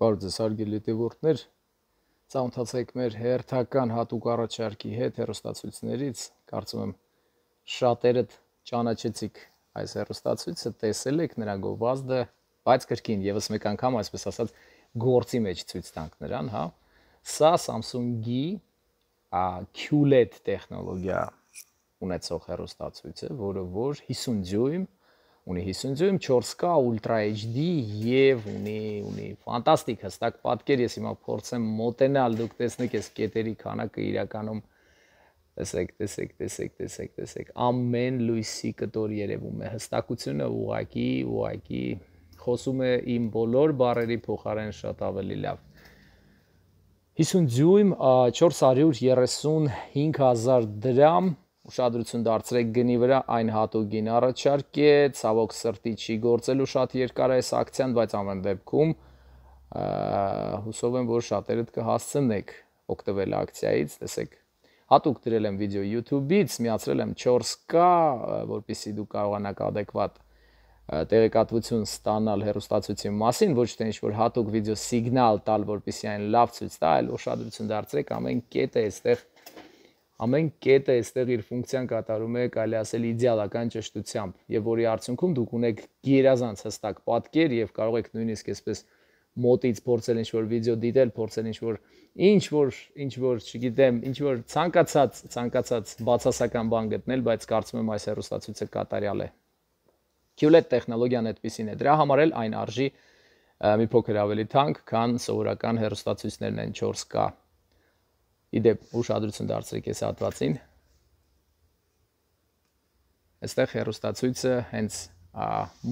Բարձր սարգելի դիտորդներ, ծանոթացեք մեր հերթական հատուկ առաջարկի հետ հերոստացույցներից, կարծում եմ շատերդ ճանաչեցիք այս հերոստացույցը, տեսել եք նրա գովազդը, բայց կրկին եւս մեկ անգամ այսպես ասած գործի մեջ ցույց տանք նրան, հա։ Սա Samsung-ի QLED տեխնոլոգիա ունեցող հերոստացույց է, որը որ 50 դյույմ որ ունի 55 4K Ultra HD եւ ունի ունի ֆանտաստիկ հստակ պատկեր, ես հիմա փորձեմ մոտենալ, դուք տեսնեք այս կետերի քանակը իրականում տեսեք, տեսեք, տեսեք, տեսեք, տեսեք, ամեն լույսի կտոր երևում է։ Հստակությունը ուղակի, ուղակի խոսում է իմ բոլոր բարերի փոխարեն շատ ավելի լավ։ 50 դյույմ 435000 դրամ ուշադրություն դարձրեք գնի վրա, այն հատուկին առաջարկե, ցավոք սրտի չի գործելու շատ երկար այս ակցիան, բայց ամեն դեպքում հուսով եմ, որ շատերդ կհասցնեք օգտվել ակցիայից, տեսեք հատուկ դրել եմ վիդեո YouTube-ից, միացրել եմ 4K, որպիսի դու կարողանաք adekvat տեղեկատվություն ստանալ հերոստացույցի մասին, ոչ թե ինչ-որ հատուկ վիդեո սիգնալ տալ, որպիսի այն լավ ցույց տա, այլ ուշադրություն դարձրեք ամեն կետը այստեղ ամեն կետը այստեղ իր ֆունկցիան կատարում է կարելի ասել իդեալական ճշտությամբ եւ որի արդյունքում դուք ունեք գերազանց հստակ պատկեր եւ կարող եք նույնիսկ այսպես մոտից փորձել ինչ որ վիդեո դիտել, փորձել ինչ որ ինչ որ ինչ որ, չգիտեմ, ինչ որ ցանկացած ցանկացած բացասական բան գտնել, բայց կարծում եմ այս հեռուստացույցը կատարյալ է։ QLED տեխնոլոգիան այդպեսին է։ Դրա համար էլ այն արժի մի փոքր ավելի թանկ, քան սովորական հեռուստացույցներն են 4K Իդեպ ուշադրություն դարձրեք այս հատվածին։ Այստեղ հերոստացույցը հենց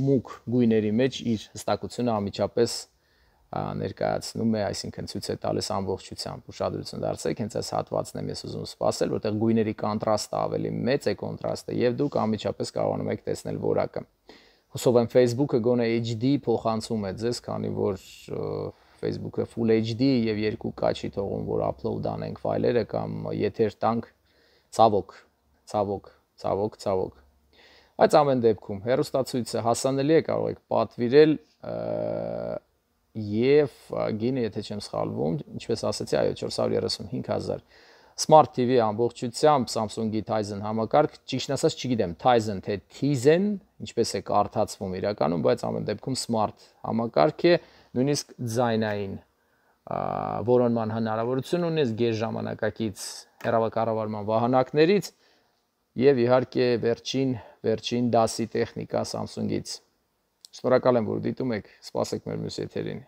մուկ գույների մեջ իր հստակությունը ամիջապես ներկայացնում է, այսինքն ցույց է տալիս ամբողջությամբ։ Ուշադրություն դարձեք, հենց այս հատվածն եմ ես ուզում սպասել, որտեղ գույների կոնտրաստը ավելի մեծ է կոնտրաստը եւ դուք ամիջապես կարողանում եք տեսնել որակը։ Հուսով եմ Facebook-ը գոնե HD փոխանցում է ձեզ, քանի որ և, Facebook-ը Full HD եւ 2K չի թողում, որ upload անենք ֆայլերը կամ եթեր տանք ցավոք, ցավոք, ցավոք, ցավոք։ Բայց ամեն դեպքում հերոստացույցը հասանելի է կարող եք պատվիրել եւ գինը, եթե չեմ սխալվում, ինչպես ասացի, այո 435000 Smart TV ամբողջությամբ Samsung-ի Tizen համակարգ, ճիշտ ասած չգիտեմ, Tizen թե Tizen, ինչպես է կարդացվում իրականում, բայց ամեն դեպքում Smart համակարգ է, համակարգ է նույնիսկ ձայնային որոնման հնարավորություն ունես գեր ժամանակակից հերավակառավարման վահանակներից եւ իհարկե վերջին վերջին դասի տեխնիկա Samsung-ից։ Շնորհակալ եմ, որ դիտում եք, սպասեք մեր մյուս եթերին։